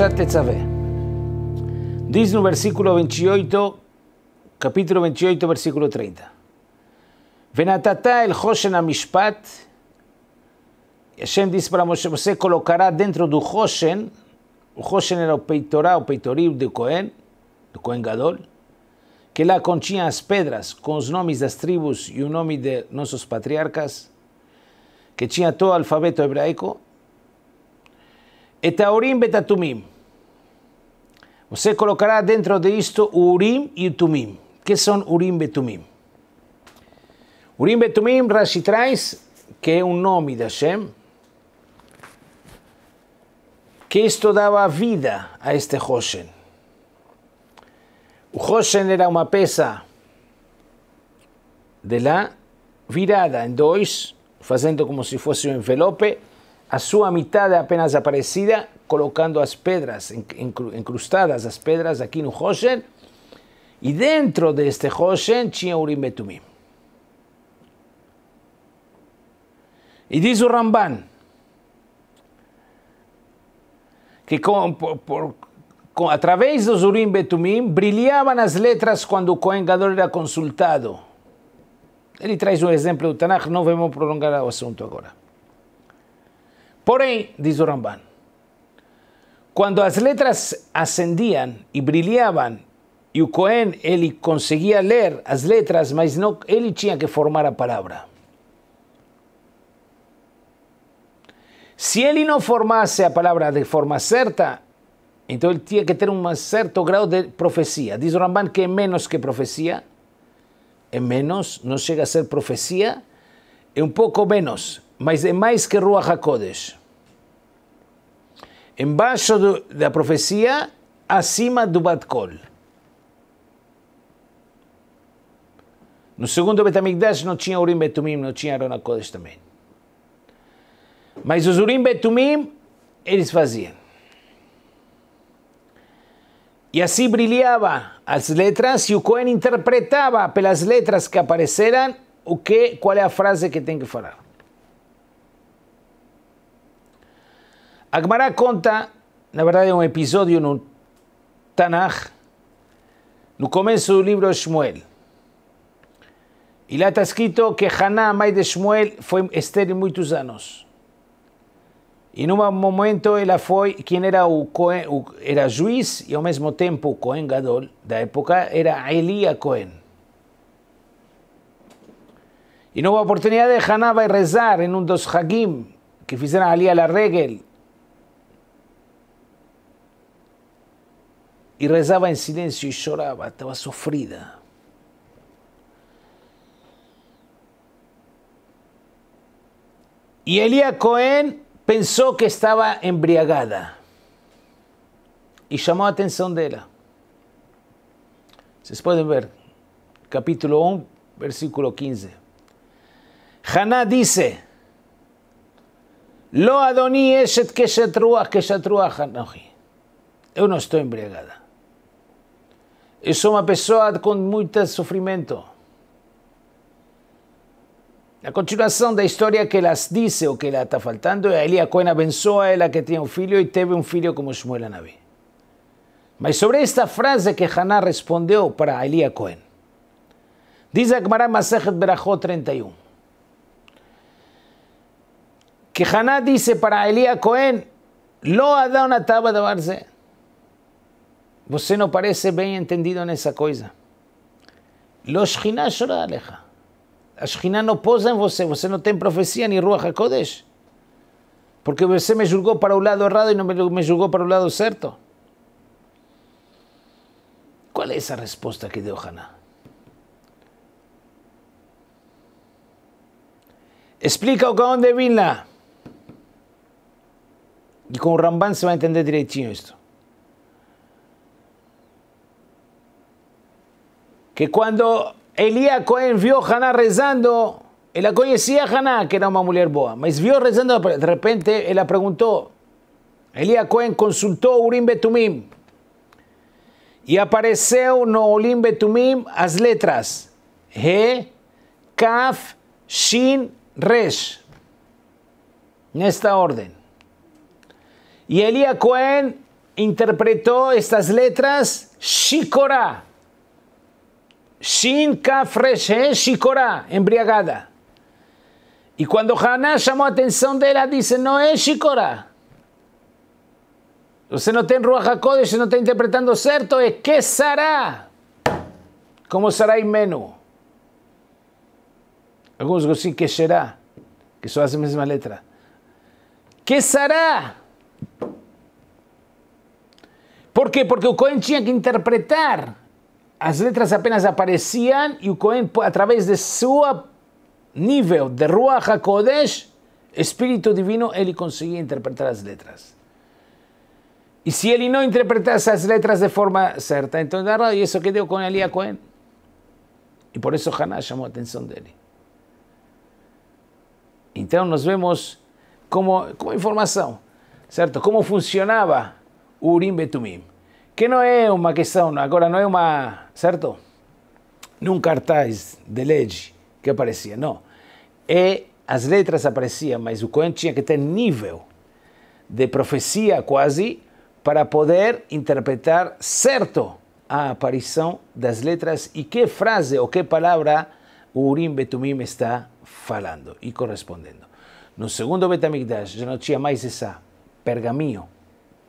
Parashat Dízno Dice versículo 28, capítulo 28, versículo 30. Venatata el Hoshen Amishpat. Hashem dice para Moshe, Moshe colocará dentro del Hoshen, el Hoshen era el peitoral, o peitorib de Cohen, de Cohen Gadol, que la las las pedras los nombres de das tribus y un nombre de nuestros patriarcas, que tenía todo el alfabeto hebraico, e Betatumim, Você colocará dentro disto o Urim e o Tumim. que são Urim e Tumim? Urim e Tumim, Rashi traz, que é um nome de Hashem, que isto dava vida a este Hoshen. O Hoshen era uma peça de lá, virada em dois, fazendo como se fosse um envelope, a sua metade apenas aparecida, colocando as pedras, encrustadas, as pedras aqui no Hoshen, e dentro deste Hoshen tinha Urim Betumim. E diz o Ramban que com, por, por, com, através dos Urim Betumim brilhavam as letras quando o Kohen era consultado. Ele traz um exemplo do Tanakh, não vamos prolongar o assunto agora. Porém, diz o Ramban, Cuando las letras ascendían y brillaban, y el Cohen él conseguía leer las letras, mas no tenía que formar la palabra. Si él no formase la palabra de forma certa, entonces él tenía que tener un cierto grado de profecía. Dice ramán que es menos que profecía, es menos, no llega a ser profecía, es un poco menos, más de más que Ruach HaKodesh. Embaixo do, da profecia, acima do Batkol. No segundo Betamigdash não tinha Urim Betumim, não tinha Arona também. Mas os Urim Betumim, eles faziam. E assim brilhava as letras e o Cohen interpretava pelas letras que apareceram o que, qual é a frase que tem que falar. Agmará conta, la verdad, de un episodio en un Tanaj, no comienzo del libro de Shmuel. Y la está escrito que Haná, madre de Shmuel, fue estéril muchos años. en un momento ela fue quien era o era juiz y ao mesmo tempo Cohen Gadol la época era Elia Cohen. E oportunidad oportunidade Haná a rezar en un dos Hagim que hicieron ali a la regel y rezaba en silencio y lloraba, estaba sufrida. Y Elia Cohen pensó que estaba embriagada y llamó la atención de ella. Se pueden ver, capítulo 1, versículo 15. Haná dice, Lo Adoní que Yo no estoy embriagada. Es una persona con mucho sufrimiento. La de la historia que las dice o que le está faltando Elia Cohen abençoa a ella que tiene un hijo y teve un hijo como Shmuel nave Pero sobre esta frase que Haná respondió para Elia Cohen, dice Agmará Masejet Berajot 31, que Haná dice para Elia Cohen, lo una ataba de Barze. Você no parece bien entendido en esa cosa. Los Shiná chora aleja. Los Shchina no pousa em você, você não tem profecia nem Ruach Porque usted me juzgó para un lado errado y no me juzgó para un lado cierto. ¿Cuál es la respuesta que dio Haná? Explica o dónde de Y con Ramban se va a entender direitinho esto. que cuando Elías Cohen vio a Haná rezando, él la conocía a Haná, que era una mujer boa, pero vio rezando, de repente él la preguntó. Elías Cohen consultó Urim Betumim y apareció en Urim Betumim las letras He, Kaf, Shin, Resh. En esta orden. Y Elías Cohen interpretó estas letras Shikora sin Shikora, ¿eh? embriagada. Y cuando Haná llamó la atención de ella, dice, no es Shikora. Usted no está en Ruach HaKodesh, no está interpretando cierto, es que será, como el y Menú. Algunos dicen que será, que eso hace la misma letra. ¿Qué será? ¿Por qué? Porque el Cohen tenía que interpretar las letras apenas aparecían y Cohen pues, a través de su nivel de Ruach HaKodesh, Espíritu Divino, él conseguía interpretar las letras. Y si él no interpreta esas letras de forma cierta, entonces, ¿y eso qué dio con a Cohen? Y por eso Haná llamó atención de él. Entonces, nos vemos como, información, ¿cierto? ¿Cómo Como funcionava o Urim Betumim. Que no es una questão, ahora no es una certo? Num cartaz de LED que aparecia, não. e as letras apareciam, mas o Cohen tinha que ter nível de profecia quase para poder interpretar certo a aparição das letras e que frase ou que palavra o Urim Betumim está falando e correspondendo. No segundo Betamigdash já não tinha mais esse pergaminho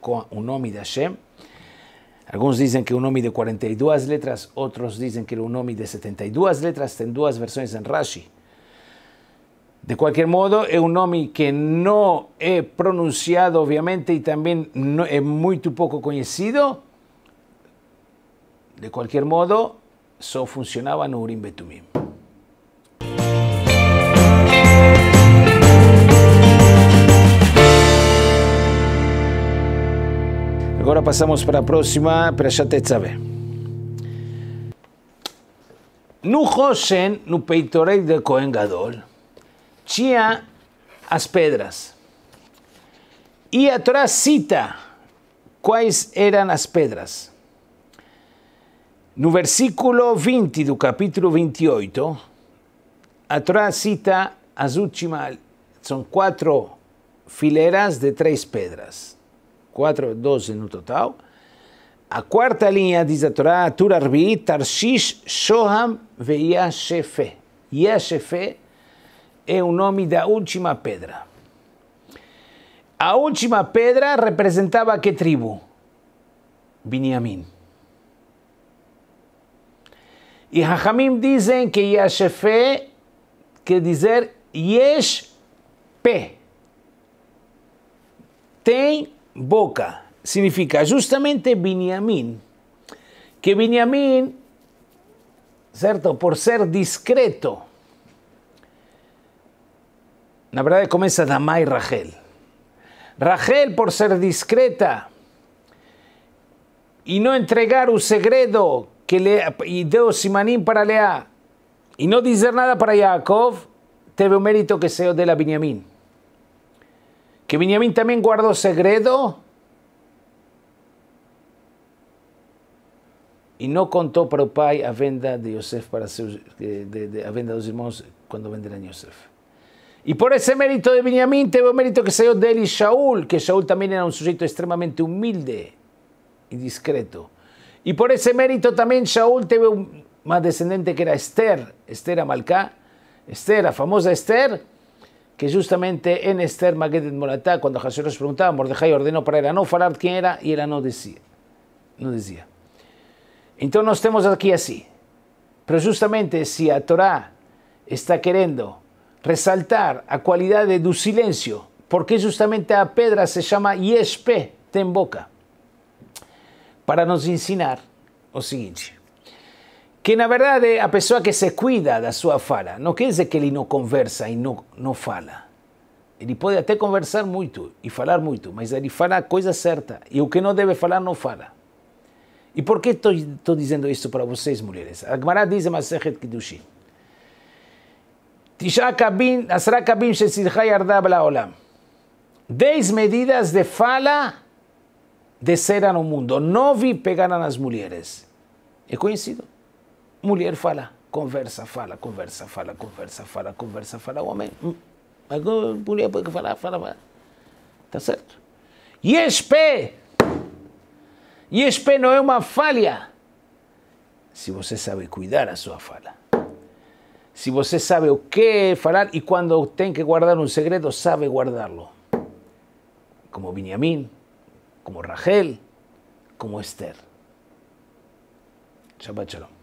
com o nome de Hashem, Algunos dicen que un nome de 42 letras, otros dicen que un nome de 72 letras, tiene dos versiones en Rashi. De cualquier modo, es un nome que no he pronunciado, obviamente, y también no es muy poco conocido. De cualquier modo, solo funcionaba en Urim Betumim. Agora passamos para a próxima, para já saber. No Rosen, no peitoral de Cohen Gadol, tinha as pedras. E a Torá cita quais eram as pedras. No versículo 20 do capítulo 28, a Torá cita as últimas, são quatro fileiras de três pedras. 4, 12 no total. A quarta linha diz a Torá, tura Arbi, Tarshish, Shoham ve Yashefe. Yashefe é o nome da última pedra. A última pedra representava que tribo? binyamin E Rahamim dizem que Yashefe quer dizer Yesh Pe. Tem boca significa justamente Binyamin, que Viniamin, ¿cierto? Por ser discreto, la verdad comienza Damá y Rachel. Rachel por ser discreta y no entregar un segredo que le y deo simanín para Lea y no decir nada para Jacob, te un mérito que sea de la Binyamin. ¿Que Benjamín también guardó segredo? Y no contó para pai a venda de Yosef para eh, de, de, a venda cuando venderán Yosef. Y por ese mérito de Benjamín tuvo un mérito que salió de él y Shaul, que Shaul también era un sujeto extremadamente humilde y discreto. Y por ese mérito también Shaul tuvo un más descendente que era Esther, Esther Amalcá, Esther, la famosa Esther, que justamente en Esther Maguedet Moratá, cuando Jesús les preguntaba, Mordejai ordenó para Era no falar quién era y él no decía. No decía. Entonces no estemos aquí así. Pero justamente si a Torá está queriendo resaltar a cualidad de du silencio, porque justamente a Pedra se llama Yespe, ten boca, para nos ensinar lo siguiente. que na verdade é a pessoa que se cuida da sua fala, não quer dizer que ele não conversa e não, não fala. Ele pode até conversar muito e falar muito, mas ele fala a coisa certa e o que não deve falar, não fala. E por que estou dizendo isso para vocês, mulheres? A Gemara diz em Masechet Kiddushin, Dez medidas de fala desceram no mundo, nove pegaram as mulheres. É conhecido. Mulher fala, conversa, fala, conversa, fala, conversa, fala, conversa, fala. O homem, hum, agora mulher pode falar, fala, fala. Está certo? ISP! ISP não é uma falha. Se você sabe cuidar a sua fala. Se você sabe o que falar e quando tem que guardar um segredo, sabe guardá-lo. Como Benjamin como Rachel, como Esther. Shabbat Shalom.